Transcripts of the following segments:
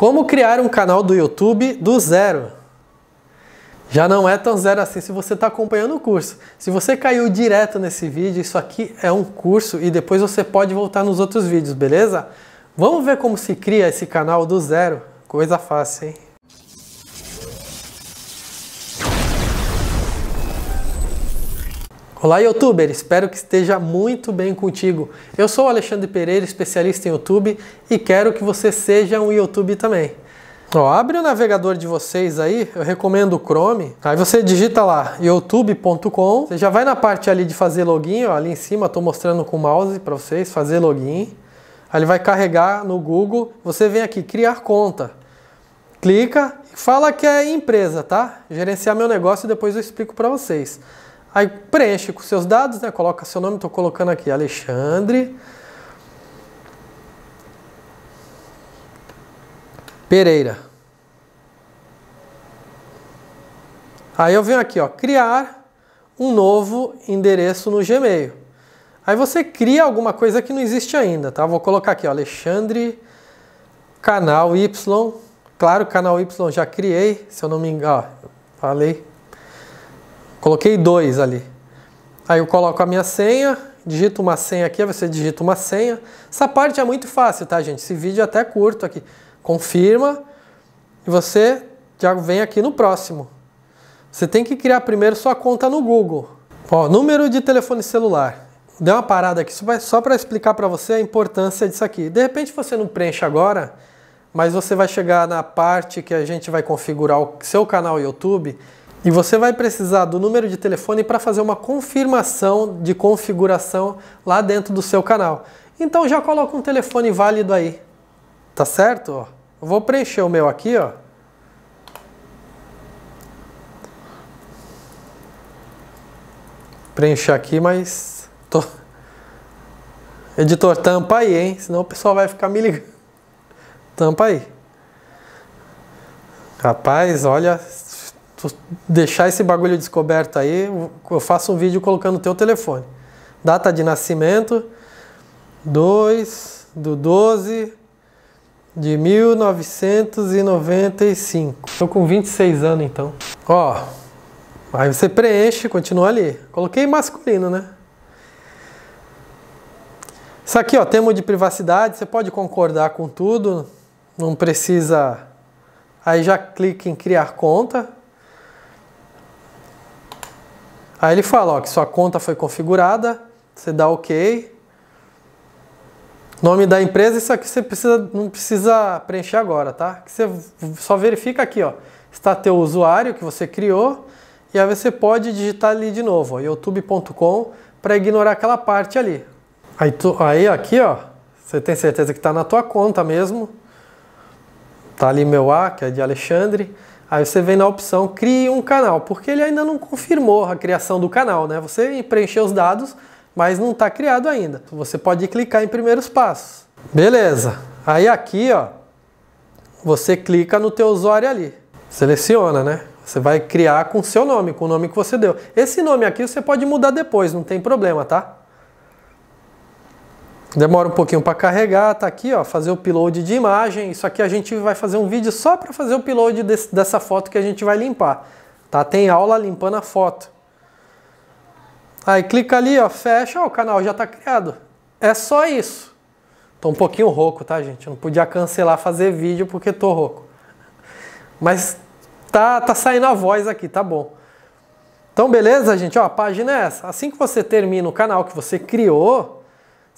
Como criar um canal do YouTube do zero? Já não é tão zero assim se você está acompanhando o curso. Se você caiu direto nesse vídeo, isso aqui é um curso e depois você pode voltar nos outros vídeos, beleza? Vamos ver como se cria esse canal do zero? Coisa fácil, hein? Olá, youtuber! Espero que esteja muito bem contigo. Eu sou Alexandre Pereira, especialista em YouTube e quero que você seja um YouTube também. Ó, abre o navegador de vocês aí, eu recomendo o Chrome. Aí você digita lá youtube.com, você já vai na parte ali de fazer login, ó, ali em cima, estou mostrando com o mouse para vocês, fazer login. Aí ele vai carregar no Google, você vem aqui, criar conta. Clica, fala que é empresa, tá? Gerenciar meu negócio e depois eu explico para vocês. Aí preenche com seus dados, né? Coloca seu nome, estou colocando aqui Alexandre Pereira. Aí eu venho aqui, ó, criar um novo endereço no Gmail. Aí você cria alguma coisa que não existe ainda, tá? Vou colocar aqui, ó, Alexandre canal Y. Claro, canal Y já criei, se eu não me engano, ó, falei Coloquei dois ali. Aí eu coloco a minha senha, digito uma senha aqui, você digita uma senha. Essa parte é muito fácil, tá, gente? Esse vídeo é até curto aqui. Confirma e você já vem aqui no próximo. Você tem que criar primeiro sua conta no Google. Ó, número de telefone celular. Deu uma parada aqui só para explicar para você a importância disso aqui. De repente você não preenche agora, mas você vai chegar na parte que a gente vai configurar o seu canal YouTube e você vai precisar do número de telefone para fazer uma confirmação de configuração lá dentro do seu canal. Então já coloca um telefone válido aí. Tá certo? Eu vou preencher o meu aqui, ó. Preencher aqui, mas tô... Editor, tampa aí, hein? Senão o pessoal vai ficar me ligando. Tampa aí. Rapaz, olha, tu deixar esse bagulho descoberto aí, eu faço um vídeo colocando o teu telefone. Data de nascimento, 2 do 12 de 1995. Tô com 26 anos então. Ó, aí você preenche, continua ali. Coloquei masculino, né? Isso aqui, ó, tema de privacidade, você pode concordar com tudo, não precisa... Aí já clica em criar conta. Aí ele fala ó, que sua conta foi configurada, você dá OK. Nome da empresa, isso aqui você precisa, não precisa preencher agora, tá? Que você só verifica aqui, ó. Está teu usuário que você criou e aí você pode digitar ali de novo, youtube.com, para ignorar aquela parte ali. Aí, tu, aí aqui, ó, você tem certeza que está na tua conta mesmo. Tá ali meu A, que é de Alexandre. Aí você vem na opção crie um canal, porque ele ainda não confirmou a criação do canal, né? Você preencheu os dados, mas não está criado ainda. Você pode clicar em primeiros passos. Beleza. Aí aqui, ó, você clica no teu usuário ali. Seleciona, né? Você vai criar com seu nome, com o nome que você deu. Esse nome aqui você pode mudar depois, não tem problema, tá? Demora um pouquinho para carregar, tá aqui, ó, fazer o upload de imagem. Isso aqui a gente vai fazer um vídeo só para fazer o upload desse, dessa foto que a gente vai limpar. Tá? Tem aula limpando a foto. Aí clica ali, ó, fecha, ó, o canal já está criado. É só isso. Tô um pouquinho rouco, tá, gente? Eu não podia cancelar fazer vídeo porque tô rouco. Mas tá, tá saindo a voz aqui, tá bom. Então, beleza, gente? Ó, a página é essa. Assim que você termina o canal que você criou,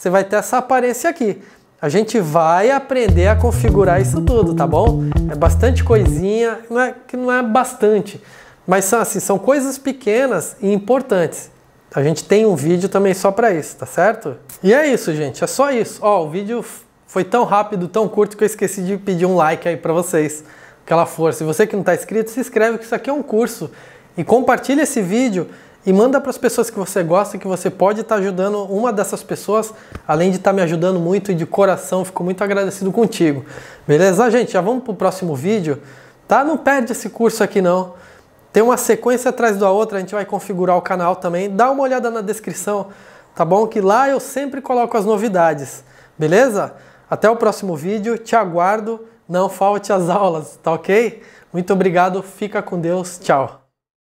você vai ter essa aparência aqui. A gente vai aprender a configurar isso tudo, tá bom? É bastante coisinha, não é, que não é bastante, mas são, assim, são coisas pequenas e importantes. A gente tem um vídeo também só para isso, tá certo? E é isso, gente, é só isso. Ó, o vídeo foi tão rápido, tão curto que eu esqueci de pedir um like aí para vocês. Aquela força. E você que não está inscrito, se inscreve que isso aqui é um curso. E compartilha esse vídeo e manda para as pessoas que você gosta, que você pode estar tá ajudando uma dessas pessoas, além de estar tá me ajudando muito e de coração, fico muito agradecido contigo. Beleza, gente? Já vamos para o próximo vídeo, tá? Não perde esse curso aqui não. Tem uma sequência atrás da outra, a gente vai configurar o canal também. Dá uma olhada na descrição, tá bom? Que lá eu sempre coloco as novidades, beleza? Até o próximo vídeo, te aguardo. Não falte as aulas, tá ok? Muito obrigado, fica com Deus, tchau.